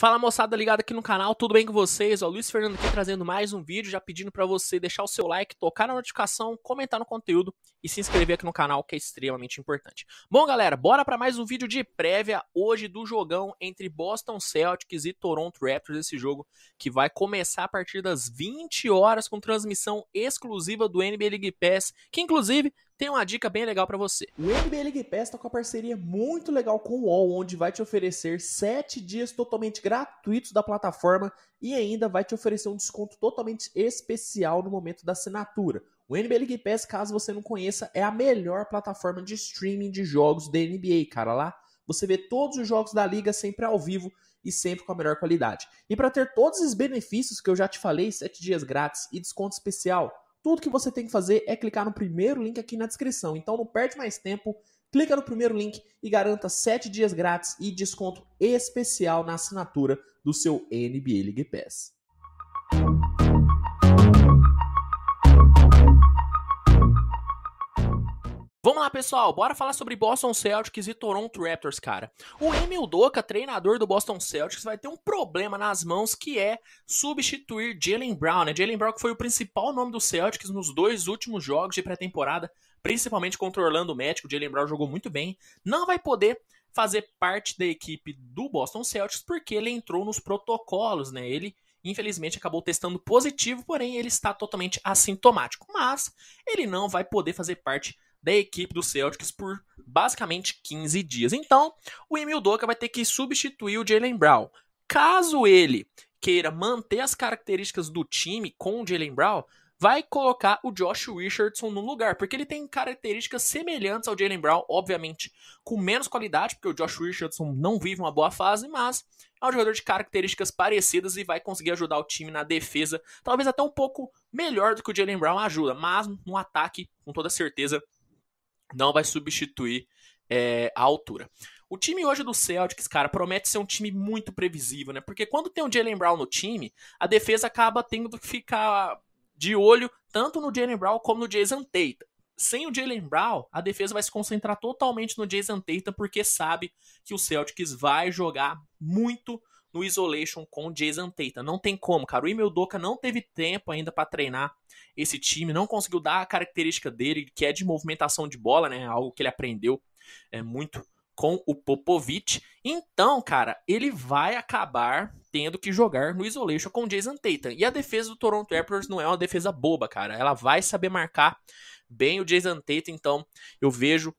Fala moçada ligada aqui no canal, tudo bem com vocês? Ó, Luiz Fernando aqui trazendo mais um vídeo, já pedindo para você deixar o seu like, tocar na notificação, comentar no conteúdo e se inscrever aqui no canal, que é extremamente importante. Bom, galera, bora para mais um vídeo de prévia hoje do jogão entre Boston Celtics e Toronto Raptors, esse jogo que vai começar a partir das 20 horas com transmissão exclusiva do NBA League Pass, que inclusive tem uma dica bem legal para você. O NBA League Pass está com uma parceria muito legal com o UOL, onde vai te oferecer 7 dias totalmente gratuitos da plataforma e ainda vai te oferecer um desconto totalmente especial no momento da assinatura. O NBA League Pass, caso você não conheça, é a melhor plataforma de streaming de jogos da NBA, cara. Lá você vê todos os jogos da liga sempre ao vivo e sempre com a melhor qualidade. E para ter todos os benefícios que eu já te falei, 7 dias grátis e desconto especial, tudo que você tem que fazer é clicar no primeiro link aqui na descrição. Então não perde mais tempo, clica no primeiro link e garanta 7 dias grátis e desconto especial na assinatura do seu NBA League Pass. pessoal, bora falar sobre Boston Celtics e Toronto Raptors, cara. O Emil Doca, treinador do Boston Celtics, vai ter um problema nas mãos que é substituir Jalen Brown, né? Jalen Brown que foi o principal nome do Celtics nos dois últimos jogos de pré-temporada, principalmente contra o Orlando Magic, o Jalen Brown jogou muito bem. Não vai poder fazer parte da equipe do Boston Celtics porque ele entrou nos protocolos, né? Ele infelizmente acabou testando positivo, porém ele está totalmente assintomático, mas ele não vai poder fazer parte da equipe do Celtics por basicamente 15 dias. Então, o Emil Doca vai ter que substituir o Jalen Brown. Caso ele queira manter as características do time com o Jalen Brown, vai colocar o Josh Richardson no lugar, porque ele tem características semelhantes ao Jalen Brown, obviamente com menos qualidade, porque o Josh Richardson não vive uma boa fase, mas é um jogador de características parecidas e vai conseguir ajudar o time na defesa, talvez até um pouco melhor do que o Jalen Brown ajuda, mas no ataque, com toda certeza, não vai substituir é, a altura. O time hoje do Celtics, cara, promete ser um time muito previsível, né? Porque quando tem o Jalen Brown no time, a defesa acaba tendo que ficar de olho tanto no Jalen Brown como no Jason Tatum. Sem o Jalen Brown, a defesa vai se concentrar totalmente no Jason Tatum, porque sabe que o Celtics vai jogar muito no isolation com Jason Tatum. Não tem como, cara. O Emil Doca não teve tempo ainda para treinar esse time, não conseguiu dar a característica dele, que é de movimentação de bola, né? Algo que ele aprendeu é, muito com o Popovich. Então, cara, ele vai acabar tendo que jogar no isolation com Jason Tatum. E a defesa do Toronto Raptors não é uma defesa boba, cara. Ela vai saber marcar bem o Jason Tatum, então eu vejo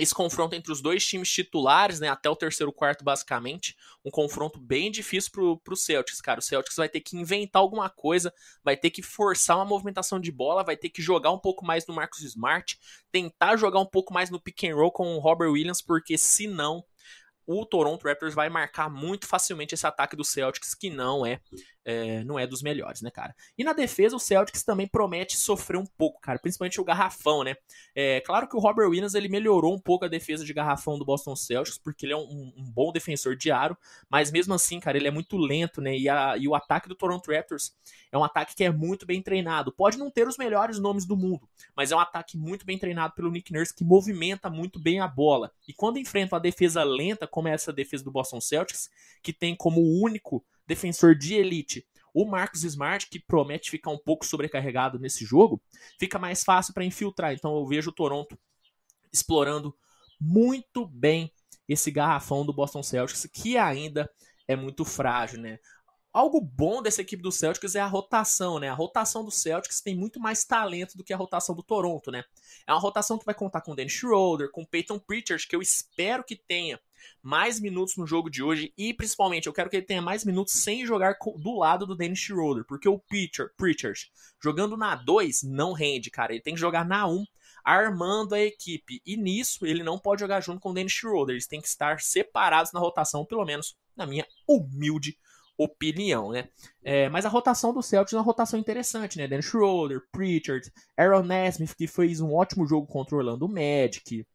esse confronto entre os dois times titulares, né, até o terceiro quarto basicamente, um confronto bem difícil pro, pro Celtics, cara. O Celtics vai ter que inventar alguma coisa, vai ter que forçar uma movimentação de bola, vai ter que jogar um pouco mais no Marcus Smart, tentar jogar um pouco mais no pick and roll com o Robert Williams, porque se não, o Toronto Raptors vai marcar muito facilmente esse ataque do Celtics, que não é é, não é dos melhores, né, cara? E na defesa, o Celtics também promete sofrer um pouco, cara, principalmente o garrafão, né? É claro que o Robert Williams ele melhorou um pouco a defesa de garrafão do Boston Celtics, porque ele é um, um bom defensor de aro, mas mesmo assim, cara, ele é muito lento, né? E, a, e o ataque do Toronto Raptors é um ataque que é muito bem treinado. Pode não ter os melhores nomes do mundo, mas é um ataque muito bem treinado pelo Nick Nurse que movimenta muito bem a bola. E quando enfrenta uma defesa lenta, como é essa defesa do Boston Celtics, que tem como único defensor de elite, o Marcos Smart, que promete ficar um pouco sobrecarregado nesse jogo, fica mais fácil para infiltrar. Então eu vejo o Toronto explorando muito bem esse garrafão do Boston Celtics, que ainda é muito frágil, né? algo bom dessa equipe do Celtics é a rotação, né? A rotação do Celtics tem muito mais talento do que a rotação do Toronto, né? É uma rotação que vai contar com o Dennis Schroeder, com o Peyton Pritchard, que eu espero que tenha mais minutos no jogo de hoje e principalmente eu quero que ele tenha mais minutos sem jogar do lado do Dennis Schroeder, porque o Pritchard, Pritchard jogando na 2 não rende, cara. Ele tem que jogar na 1, um, armando a equipe. E nisso ele não pode jogar junto com o Dennis Schroeder. Eles têm que estar separados na rotação, pelo menos na minha humilde opinião, né? É, mas a rotação do Celtics é uma rotação interessante, né? Dennis Schroeder, Pritchard, Aaron Nesmith, que fez um ótimo jogo contra o Orlando Magic,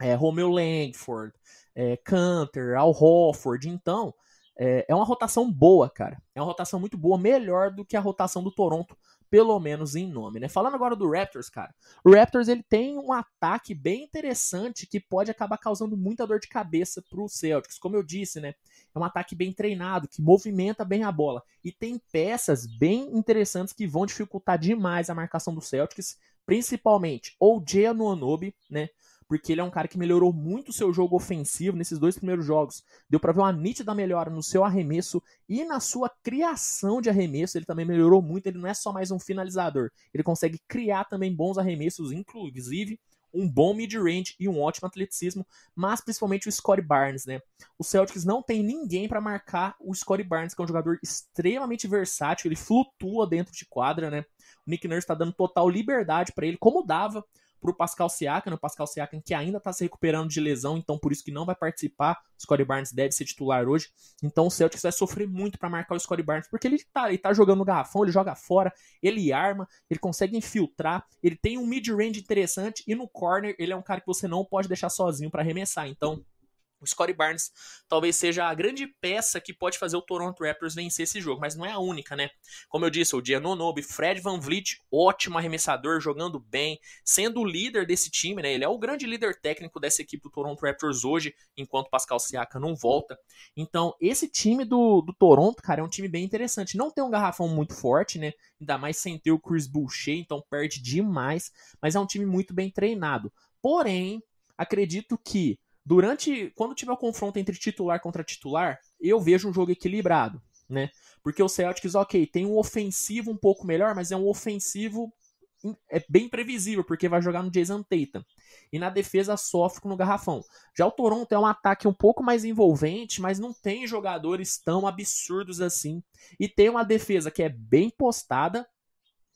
é, Romeo Langford, é, Canter, Al Hofford. Então, é, é uma rotação boa, cara. É uma rotação muito boa, melhor do que a rotação do Toronto, pelo menos em nome, né? Falando agora do Raptors, cara. O Raptors ele tem um ataque bem interessante que pode acabar causando muita dor de cabeça pro Celtics, como eu disse, né? é um ataque bem treinado, que movimenta bem a bola. E tem peças bem interessantes que vão dificultar demais a marcação do Celtics, principalmente o Jay Anuanobi, né? Porque ele é um cara que melhorou muito o seu jogo ofensivo nesses dois primeiros jogos. Deu para ver uma nítida melhora no seu arremesso e na sua criação de arremesso. Ele também melhorou muito. Ele não é só mais um finalizador. Ele consegue criar também bons arremessos, inclusive um bom mid-range e um ótimo atleticismo, mas principalmente o Scottie Barnes, né? O Celtics não tem ninguém para marcar o Scottie Barnes, que é um jogador extremamente versátil, ele flutua dentro de quadra, né? O Nick Nurse está dando total liberdade para ele, como dava para o Pascal Siakam, né, o Pascal Siakam que ainda está se recuperando de lesão, então por isso que não vai participar. O Scottie Barnes deve ser titular hoje. Então o Celtics vai sofrer muito para marcar o Scottie Barnes, porque ele está ele tá jogando no garrafão, ele joga fora, ele arma, ele consegue infiltrar, ele tem um mid-range interessante e no corner ele é um cara que você não pode deixar sozinho para arremessar. Então o Scottie Barnes talvez seja a grande peça que pode fazer o Toronto Raptors vencer esse jogo, mas não é a única, né? Como eu disse, o Giannonobi, Fred Van Vliet, ótimo arremessador, jogando bem, sendo o líder desse time, né? Ele é o grande líder técnico dessa equipe do Toronto Raptors hoje, enquanto Pascal Siaka não volta. Então, esse time do, do Toronto, cara, é um time bem interessante. Não tem um garrafão muito forte, né? Ainda mais sem ter o Chris Boucher, então perde demais, mas é um time muito bem treinado. Porém, acredito que durante quando tiver o confronto entre titular contra titular, eu vejo um jogo equilibrado, né? Porque o Celtics, ok, tem um ofensivo um pouco melhor, mas é um ofensivo hum, é bem previsível, porque vai jogar no Jason Tatum. E na defesa sofre no garrafão. Já o Toronto é um ataque um pouco mais envolvente, mas não tem jogadores tão absurdos assim. E tem uma defesa que é bem postada,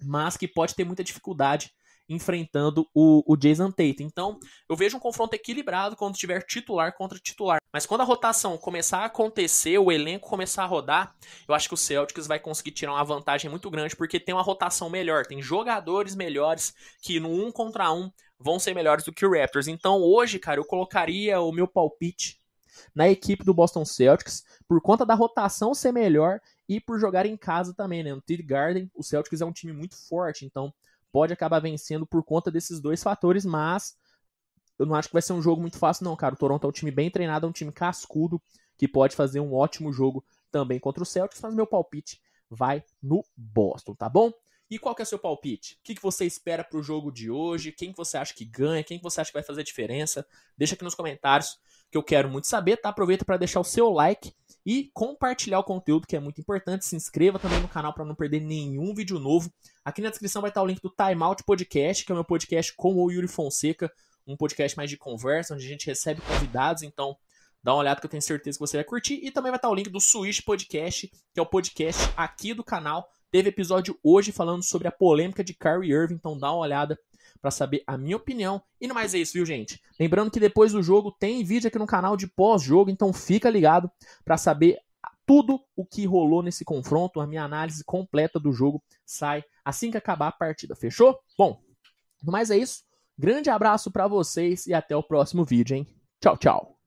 mas que pode ter muita dificuldade enfrentando o, o Jason Tatum. Então, eu vejo um confronto equilibrado quando tiver titular contra titular. Mas quando a rotação começar a acontecer, o elenco começar a rodar, eu acho que o Celtics vai conseguir tirar uma vantagem muito grande, porque tem uma rotação melhor, tem jogadores melhores que no um contra um vão ser melhores do que o Raptors. Então, hoje, cara, eu colocaria o meu palpite na equipe do Boston Celtics por conta da rotação ser melhor e por jogar em casa também, né? No TD Garden, o Celtics é um time muito forte, então pode acabar vencendo por conta desses dois fatores, mas eu não acho que vai ser um jogo muito fácil, não, cara. O Toronto é um time bem treinado, é um time cascudo, que pode fazer um ótimo jogo também contra o Celtics, mas meu palpite vai no Boston, tá bom? E qual que é o seu palpite? O que, que você espera pro jogo de hoje? Quem que você acha que ganha? Quem que você acha que vai fazer a diferença? Deixa aqui nos comentários que eu quero muito saber, tá? Aproveita para deixar o seu like e compartilhar o conteúdo que é muito importante. Se inscreva também no canal para não perder nenhum vídeo novo. Aqui na descrição vai estar o link do Timeout Podcast, que é o meu podcast com o Yuri Fonseca, um podcast mais de conversa, onde a gente recebe convidados, então dá uma olhada que eu tenho certeza que você vai curtir. E também vai estar o link do Switch Podcast, que é o podcast aqui do canal. Teve episódio hoje falando sobre a polêmica de Kyrie Irving, então dá uma olhada para saber a minha opinião. E no mais é isso, viu, gente? Lembrando que depois do jogo tem vídeo aqui no canal de pós-jogo, então fica ligado para saber tudo o que rolou nesse confronto. A minha análise completa do jogo sai assim que acabar a partida, fechou? Bom, no mais é isso. Grande abraço para vocês e até o próximo vídeo, hein? Tchau, tchau.